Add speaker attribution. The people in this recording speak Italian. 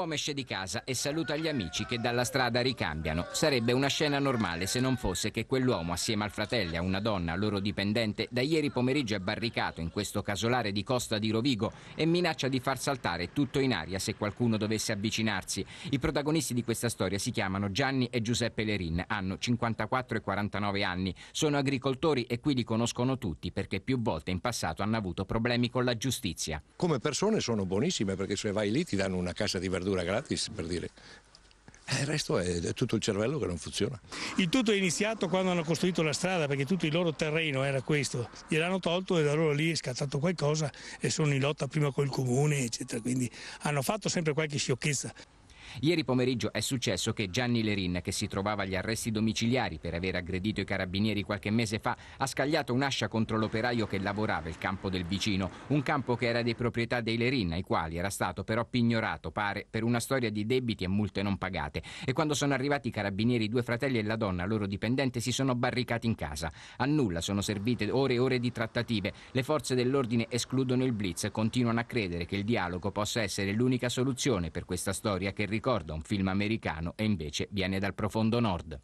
Speaker 1: L'uomo esce di casa e saluta gli amici che dalla strada ricambiano. Sarebbe una scena normale se non fosse che quell'uomo, assieme al fratello e a una donna loro dipendente, da ieri pomeriggio è barricato in questo casolare di Costa di Rovigo e minaccia di far saltare tutto in aria se qualcuno dovesse avvicinarsi. I protagonisti di questa storia si chiamano Gianni e Giuseppe Lerin, hanno 54 e 49 anni, sono agricoltori e qui li conoscono tutti perché più volte in passato hanno avuto problemi con la giustizia.
Speaker 2: Come persone sono buonissime perché se vai lì ti danno una casa di verdure verdura gratis per dire. Eh, il resto è, è, tutto il cervello che non funziona.
Speaker 3: Il tutto è iniziato quando hanno costruito la strada perché tutto il loro terreno era questo. Gliel'hanno tolto e da loro lì è scattato qualcosa e sono in lotta prima col comune, eccetera. Quindi hanno fatto sempre qualche sciocchezza.
Speaker 1: Ieri pomeriggio è successo che Gianni Lerin, che si trovava agli arresti domiciliari per aver aggredito i carabinieri qualche mese fa, ha scagliato un'ascia contro l'operaio che lavorava il campo del vicino, un campo che era di proprietà dei Lerin, ai quali era stato però pignorato, pare, per una storia di debiti e multe non pagate. E quando sono arrivati i carabinieri, i due fratelli e la donna, loro dipendente, si sono barricati in casa. A nulla sono servite ore e ore di trattative. Le forze dell'ordine escludono il blitz e continuano a credere che il dialogo possa essere l'unica soluzione per questa storia che riguarda ricorda un film americano e invece viene dal profondo nord.